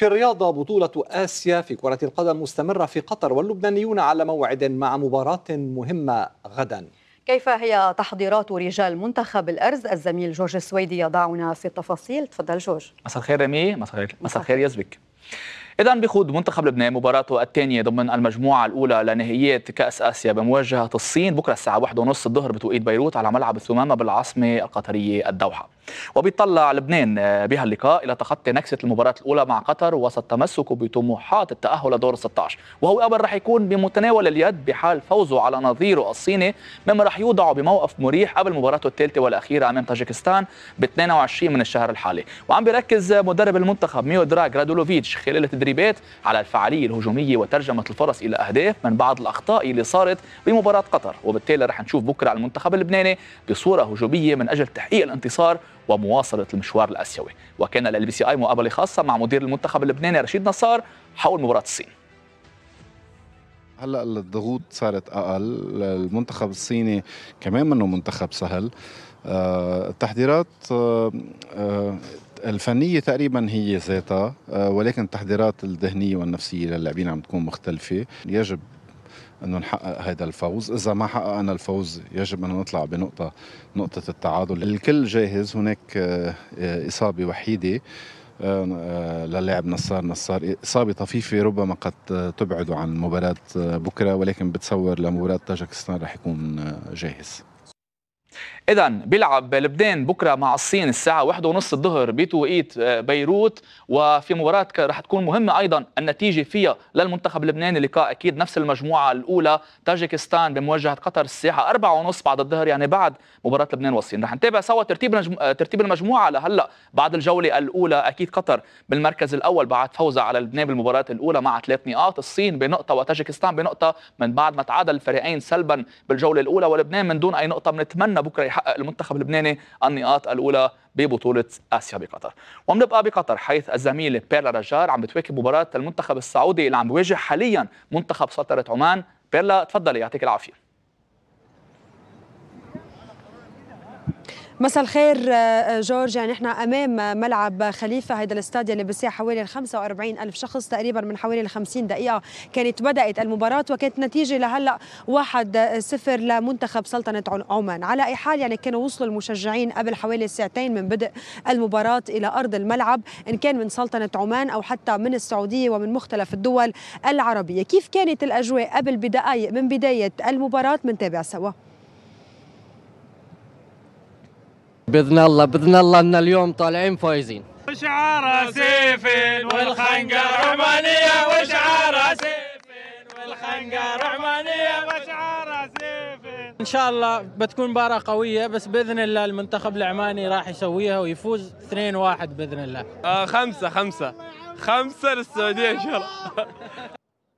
في الرياضة بطولة آسيا في كرة القدم مستمرة في قطر واللبنانيون على موعد مع مباراة مهمة غدا كيف هي تحضيرات رجال منتخب الأرز الزميل جورج السويدي يضعنا في التفاصيل تفضل جورج مساء الخير رمي مساء الخير يزبك إذا بيخوض منتخب لبنان مباراته الثانية ضمن المجموعة الأولى لنهائيات كأس آسيا بمواجهة الصين بكرة الساعة 1:30 الظهر بتوقيت بيروت على ملعب الثمامة بالعاصمة القطرية الدوحة. وبيطلع لبنان بهاللقاء إلى تخطي نكسة المباراة الأولى مع قطر وسط تمسكه بطموحات التأهل لدور 16 وهو أمر رح يكون بمتناول اليد بحال فوزه على نظيره الصيني مما رح يوضعه بموقف مريح قبل مباراته الثالثة والأخيرة أمام تاجكستان ب 22 من الشهر الحالي وعم بيركز مدرب المنتخب دراج رادولوفيتش خلال التدريبات على الفعالية الهجومية وترجمة الفرص إلى أهداف من بعض الأخطاء اللي صارت بمباراة قطر وبالتالي رح نشوف بكرة المنتخب اللبناني بصورة هجومية من أجل تحقيق الانتصار ومواصلة المشوار الآسيوي وكان ال بي سي آي مقابلة خاصة مع مدير المنتخب اللبناني رشيد نصار حول مباراة الصين هلا الضغوط صارت اقل المنتخب الصيني كمان منه منتخب سهل آه، التحضيرات آه، آه، الفنيه تقريبا هي ذاتها آه، ولكن التحضيرات الذهنيه والنفسيه للاعبين عم تكون مختلفه يجب انه نحقق هذا الفوز اذا ما حققنا الفوز يجب ان نطلع بنقطه نقطه التعادل الكل جاهز هناك آه، آه، اصابه وحيده للاعب نصار نصار إصابة طفيفة ربما قد تبعده عن مباراة بكرة ولكن بتصور لمباراة تاجكستان رح يكون جاهز اذا بيلعب لبنان بكره مع الصين الساعه واحدة ونص الظهر بتوقيت آه، بيروت وفي مباراه رح تكون مهمه ايضا النتيجه فيها للمنتخب اللبناني لقاء اكيد نفس المجموعه الاولى تاجكستان بمواجهه قطر الساعه أربعة ونص بعد الظهر يعني بعد مباراه لبنان والصين رح نتابع سوا ترتيب نجم... آه، ترتيب المجموعه لهلا بعد الجوله الاولى اكيد قطر بالمركز الاول بعد فوزها على لبنان بالمباراه الاولى مع ثلاث نقاط الصين بنقطه وتاجكستان بنقطه من بعد ما تعادل الفريقين سلبا بالجوله الاولى ولبنان من دون اي نقطه بنتمنى بكره يحقق المنتخب اللبناني النقاط الاولى ببطوله اسيا بقطر ومنبقى بقطر حيث الزميله بيرلا رجار عم بتواكب مباراه المنتخب السعودي اللي عم بيواجه حاليا منتخب سلطنه عمان بيرلا تفضلي يعطيك العافيه مساء الخير آه، آه، جورج يعني احنا امام ملعب خليفه هذا الاستاد اللي بيسع حوالي 45 الف شخص تقريبا من حوالي 50 دقيقه كانت بدات المباراه وكانت نتيجه لهلا 1-0 لمنتخب سلطنه عمان على اي حال يعني كانوا وصلوا المشجعين قبل حوالي ساعتين من بدء المباراه الى ارض الملعب ان كان من سلطنه عمان او حتى من السعوديه ومن مختلف الدول العربيه كيف كانت الاجواء قبل بدقائق من بدايه المباراه بنتابع سوا باذن الله باذن الله ان اليوم طالعين فايزين وشعار سيف والخنقر عمانيه وشعار سيف والخنقر عمانيه وشعار سيف ان شاء الله بتكون مباراه قويه بس باذن الله المنتخب العماني راح يسويها ويفوز 2-1 باذن الله آه خمسه خمسه خمسه للسعوديه ان شاء الله